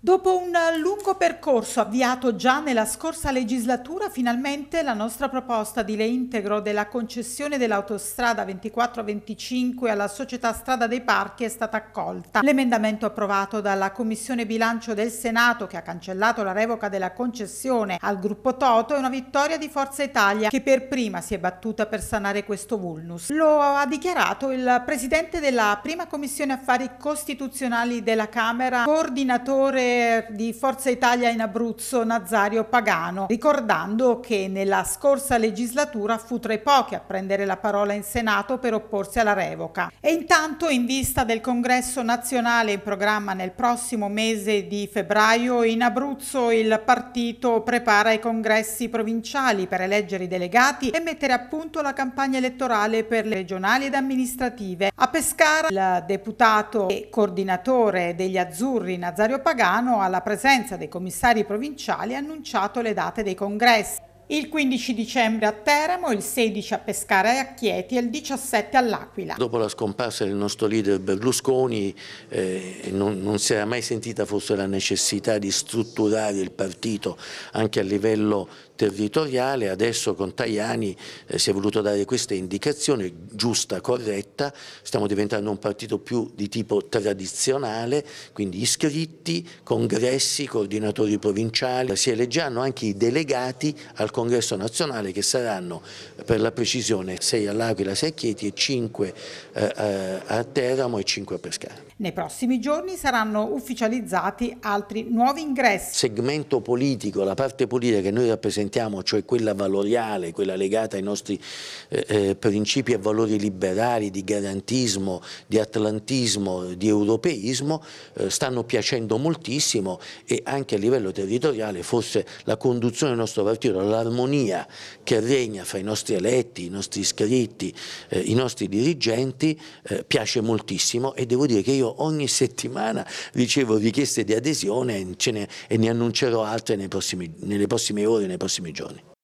Dopo un lungo percorso avviato già nella scorsa legislatura, finalmente la nostra proposta di reintegro della concessione dell'autostrada 24-25 alla società Strada dei Parchi è stata accolta. L'emendamento approvato dalla Commissione Bilancio del Senato, che ha cancellato la revoca della concessione al gruppo Toto, è una vittoria di Forza Italia, che per prima si è battuta per sanare questo vulnus. Lo ha dichiarato il presidente della prima Commissione Affari Costituzionali della Camera, coordinatore di Forza Italia in Abruzzo, Nazario Pagano, ricordando che nella scorsa legislatura fu tra i pochi a prendere la parola in Senato per opporsi alla revoca. E intanto, in vista del congresso nazionale in programma nel prossimo mese di febbraio, in Abruzzo il partito prepara i congressi provinciali per eleggere i delegati e mettere a punto la campagna elettorale per le regionali ed amministrative. A Pescara il deputato e coordinatore degli Azzurri, Nazario Pagano, Milano alla presenza dei commissari provinciali ha annunciato le date dei congressi il 15 dicembre a Teramo, il 16 a Pescara e a Chieti e il 17 all'Aquila. Dopo la scomparsa del nostro leader Berlusconi eh, non, non, si era mai sentita forse la necessità di strutturare il partito anche a livello territoriale, adesso con Tajani eh, si è voluto dare questa indicazione giusta, corretta, stiamo diventando un partito più di tipo tradizionale, quindi iscritti, congressi, coordinatori provinciali, si eleggeranno anche i delegati al Consiglio congresso nazionale che saranno per la precisione 6 all'Aquila, 6 a Chieti e 5 eh, eh, a Teramo e 5 a Pescara. Nei prossimi giorni saranno ufficializzati altri nuovi ingressi. Il segmento politico, la parte politica che noi rappresentiamo, cioè quella valoriale, quella legata ai nostri eh, eh, principi e valori liberali di garantismo, di atlantismo, di europeismo, eh, stanno piacendo moltissimo e anche a livello territoriale forse la conduzione del nostro partito la l'armonia che regna fra i nostri eletti, i nostri iscritti, eh, i nostri dirigenti eh, piace moltissimo e devo dire che io ogni settimana ricevo richieste di adesione e ne, e ne annuncerò altre nei prossimi, nelle prossime ore, nei prossimi giorni.